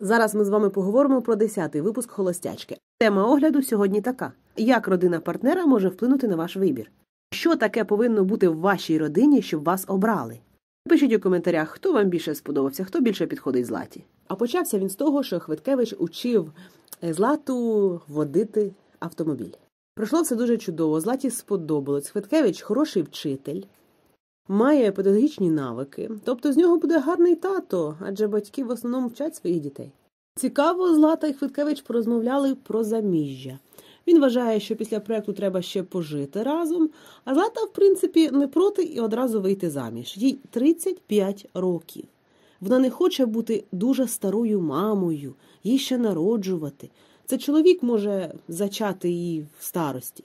Зараз ми з вами поговоримо про 10-й випуск холостячки. Тема огляду сьогодні така: як родина партнера може вплинути на ваш вибір? Що таке повинно бути в вашій родині, щоб вас обрали? Пишіть у коментарях, хто вам більше сподобався, хто більше підходить златі. А почався він з того, що Хвиткевич учив е, злату водити автомобіль. Пройшло все дуже чудово. Златі сподобалось. Хвиткевич хороший вчитель має педагогічні навики, тобто з нього буде гарний тато, адже батьки в основному вчать своїх дітей. Цікаво, Злата і Хвиткевич порозмовляли про заміжжя. Він вважає, що після проекту треба ще пожити разом, а Злата, в принципі, не проти і одразу вийти заміж. Їй 35 років. Вона не хоче бути дуже старою мамою, їй ще народжувати. Це чоловік може зачати її в старості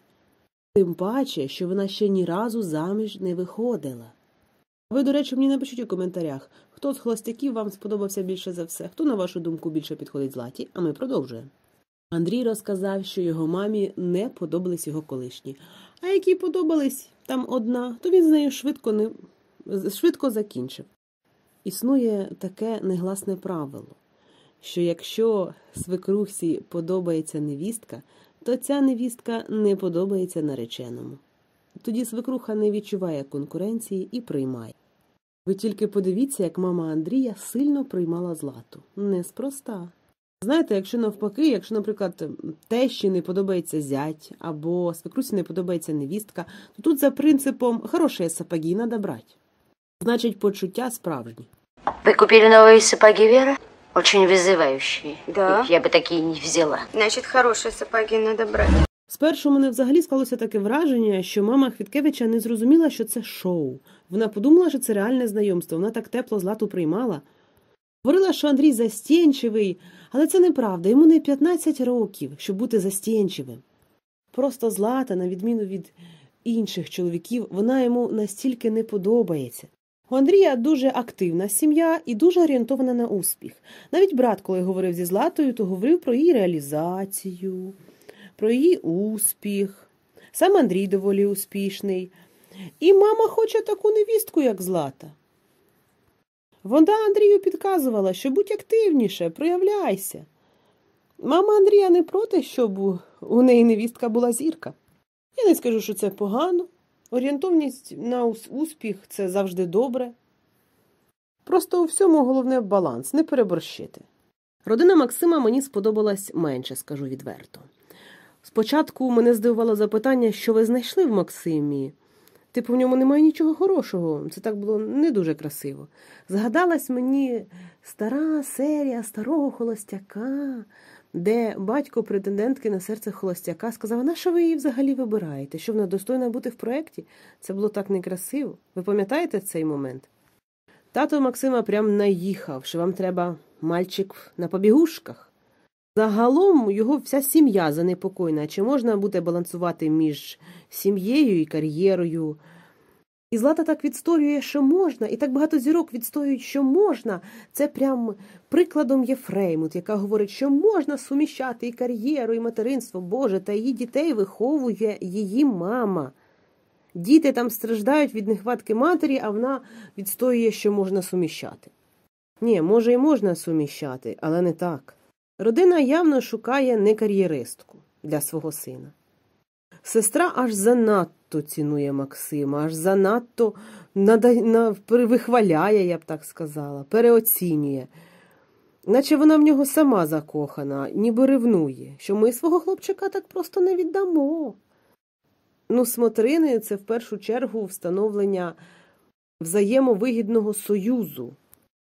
тим паче, що вона ще ні разу заміж не виходила. Ви, до речі, мені напишіть у коментарях, хто з хлостяків вам сподобався більше за все, хто, на вашу думку, більше підходить златі, а ми продовжуємо. Андрій розказав, що його мамі не подобались його колишні. А які подобались там одна, то він з нею швидко не швидко закінчив. Існує таке негласне правило, що якщо свекрусі подобається невістка, то ця невістка не подобається нареченому. Тоді свекруха не відчуває конкуренції і приймає. Ви тільки подивіться, як мама Андрія сильно приймала злату. Неспроста. Знаєте, якщо навпаки, якщо, наприклад, тещі не подобається зять або свекрусі не подобається невістка, то тут за принципом хороше сапоги надо брати. Значить, почуття справжні. Ви купили нові сапоги, Вера? Очень вызывающие. Да? Я би такие не взяла. значить, хорошие сапоги надо брать. Спершу мене взагалі склалося таке враження, що мама Хвіткевича не зрозуміла, що це шоу. Вона подумала, що це реальне знайомство. Вона так тепло злату приймала. Говорила, що Андрій застінчивий, але це неправда. Йому не 15 років, щоб бути застінчивим. Просто злата, на відміну від інших чоловіків, вона йому настільки не подобається. У Андрія дуже активна сім'я і дуже орієнтована на успіх. Навіть брат, коли говорив зі Златою, то говорив про її реалізацію, про її успіх. Сам Андрій доволі успішний. І мама хоче таку невістку, як Злата. Вона Андрію підказувала, що будь активніше, проявляйся. Мама Андрія не проти, щоб у неї невістка була зірка. Я не скажу, що це погано. Орієнтовність на успіх це завжди добре. Просто у всьому головне баланс, не переборщити. Родина Максима мені сподобалась менше, скажу відверто. Спочатку мене здивувало запитання, що ви знайшли в Максимі. Типу, в ньому немає нічого хорошого, це так було не дуже красиво. Згадалась мені стара серія старого холостяка де батько претендентки на серце холостяка сказав, на що ви її взагалі вибираєте, що вона достойна бути в проєкті? Це було так некрасиво. Ви пам'ятаєте цей момент? Тато Максима прям наїхав, що вам треба мальчик на побігушках. Загалом його вся сім'я занепокоєна, чи можна буде балансувати між сім'єю і кар'єрою. І Злата так відстоює, що можна, і так багато зірок відстоюють, що можна. Це прям прикладом є Фреймут, яка говорить, що можна суміщати і кар'єру, і материнство Боже, та її дітей виховує її мама. Діти там страждають від нехватки матері, а вона відстоює, що можна суміщати. Ні, може, і можна суміщати, але не так. Родина явно шукає не кар'єристку для свого сина. Сестра аж занадто цінує Максима, аж занадто нада... вихваляє, я б так сказала, переоцінює, наче вона в нього сама закохана, ніби ревнує, що ми свого хлопчика так просто не віддамо. Ну, смотрини це в першу чергу встановлення взаємовигідного союзу.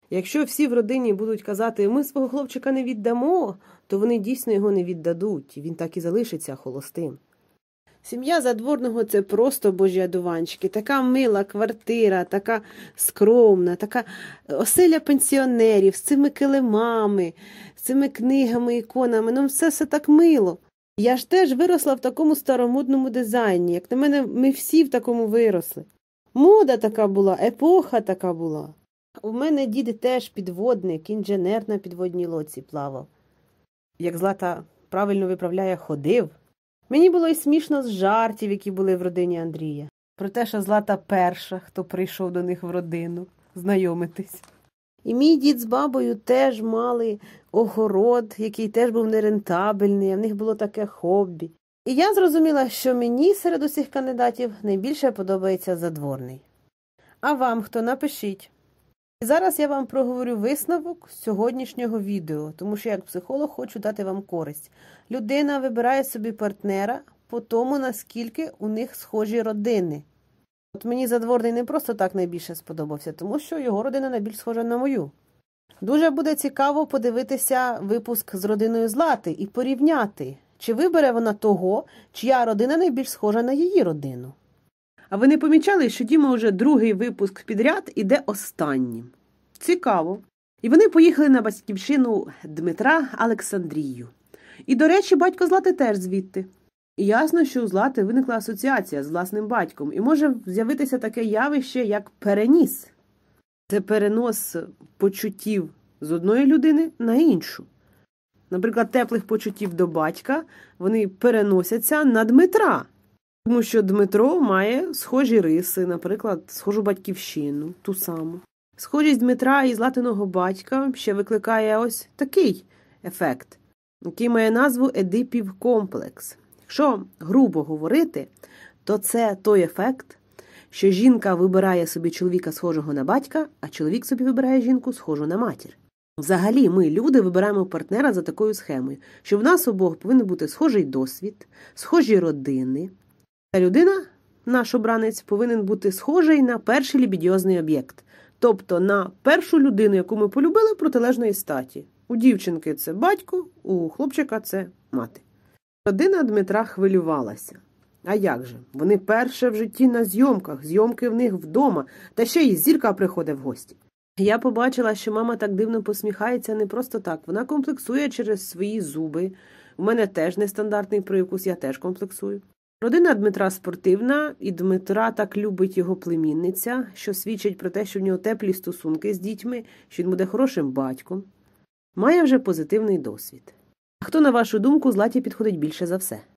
Якщо всі в родині будуть казати ми свого хлопчика не віддамо, то вони дійсно його не віддадуть, він так і залишиться холостим. Сім'я задворного це просто божі одуванчики. Така мила квартира, така скромна, така оселя пенсіонерів з цими килимами, з цими книгами, іконами. Ну, все все так мило. Я ж теж виросла в такому старомодному дизайні. Як на мене, ми всі в такому виросли. Мода така була, епоха така була. У мене дід теж підводник, інженер на підводній лоці плавав. Як злата правильно виправляє, ходив. Мені було й смішно з жартів, які були в родині Андрія, про те, що Злата перша, хто прийшов до них в родину, знайомитись. І мій дід з бабою теж мали огород, який теж був нерентабельний, а в них було таке хобі. І я зрозуміла, що мені серед усіх кандидатів найбільше подобається задворний. А вам хто напишіть? І зараз я вам проговорю висновок сьогоднішнього відео, тому що як психолог хочу дати вам користь. Людина вибирає собі партнера по тому, наскільки у них схожі родини. От мені задворний не просто так найбільше сподобався, тому що його родина найбільш схожа на мою. Дуже буде цікаво подивитися випуск з родиною Злати і порівняти, чи вибере вона того, чия родина найбільш схожа на її родину. А ви не помічали, що Діма уже другий випуск підряд іде останнім? Цікаво. І вони поїхали на батьківщину Дмитра Олександрію. І, до речі, батько Злати теж звідти. І ясно, що у Злати виникла асоціація з власним батьком, і може з'явитися таке явище, як переніс. Це перенос почуттів з одної людини на іншу. Наприклад, теплих почуттів до батька вони переносяться на Дмитра. Тому що Дмитро має схожі риси, наприклад, схожу батьківщину, ту саму. Схожість Дмитра і златиного батька ще викликає ось такий ефект, який має назву Едипів комплекс. Якщо грубо говорити, то це той ефект, що жінка вибирає собі чоловіка схожого на батька, а чоловік собі вибирає жінку схожу на матір. Взагалі, ми, люди, вибираємо партнера за такою схемою, що в нас обох повинен бути схожий досвід, схожі родини, та людина, наш обранець, повинен бути схожий на перший лібідіозний об'єкт, тобто на першу людину, яку ми полюбили протилежної статі. У дівчинки це батько, у хлопчика це мати. Родина Дмитра хвилювалася. А як же? Вони перше в житті на зйомках, зйомки в них вдома, та ще й зірка приходить в гості. Я побачила, що мама так дивно посміхається не просто так. Вона комплексує через свої зуби. У мене теж нестандартний привкус, я теж комплексую. Родина Дмитра спортивна, і Дмитра так любить його племінниця, що свідчить про те, що в нього теплі стосунки з дітьми, що він буде хорошим батьком. Має вже позитивний досвід. А хто, на вашу думку, златі підходить більше за все?